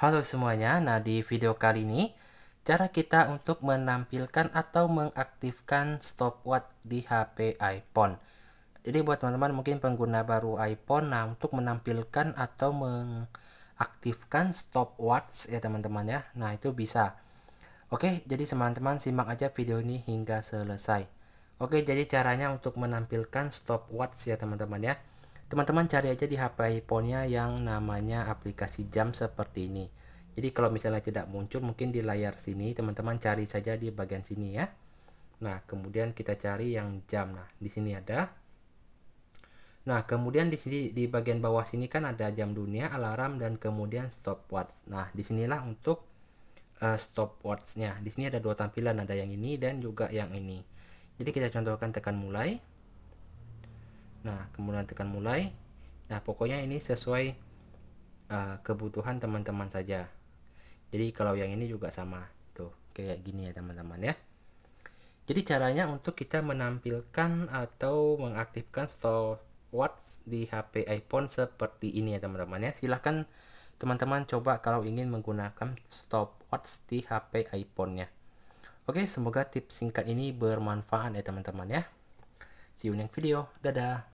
Halo semuanya, nah di video kali ini cara kita untuk menampilkan atau mengaktifkan stopwatch di HP iPhone. Jadi buat teman-teman mungkin pengguna baru iPhone, nah untuk menampilkan atau mengaktifkan stopwatch ya teman-teman ya, nah itu bisa. Oke, jadi teman-teman simak aja video ini hingga selesai. Oke, jadi caranya untuk menampilkan stopwatch ya teman-teman ya teman-teman cari aja di HP iPhone-nya yang namanya aplikasi jam seperti ini jadi kalau misalnya tidak muncul mungkin di layar sini teman-teman cari saja di bagian sini ya nah kemudian kita cari yang jam nah di sini ada nah kemudian di sini di bagian bawah sini kan ada jam dunia alarm dan kemudian stopwatch nah disinilah untuk uh, stopwatch-nya. di sini ada dua tampilan ada yang ini dan juga yang ini jadi kita contohkan tekan mulai nah kemudian tekan mulai nah pokoknya ini sesuai uh, kebutuhan teman-teman saja jadi kalau yang ini juga sama tuh kayak gini ya teman-teman ya jadi caranya untuk kita menampilkan atau mengaktifkan stopwatch di HP iPhone seperti ini ya teman-teman ya. Silahkan teman-teman coba kalau ingin menggunakan stopwatch di HP iPhone-nya. Oke, semoga tips singkat ini bermanfaat ya teman-teman ya. See you next video. Dadah.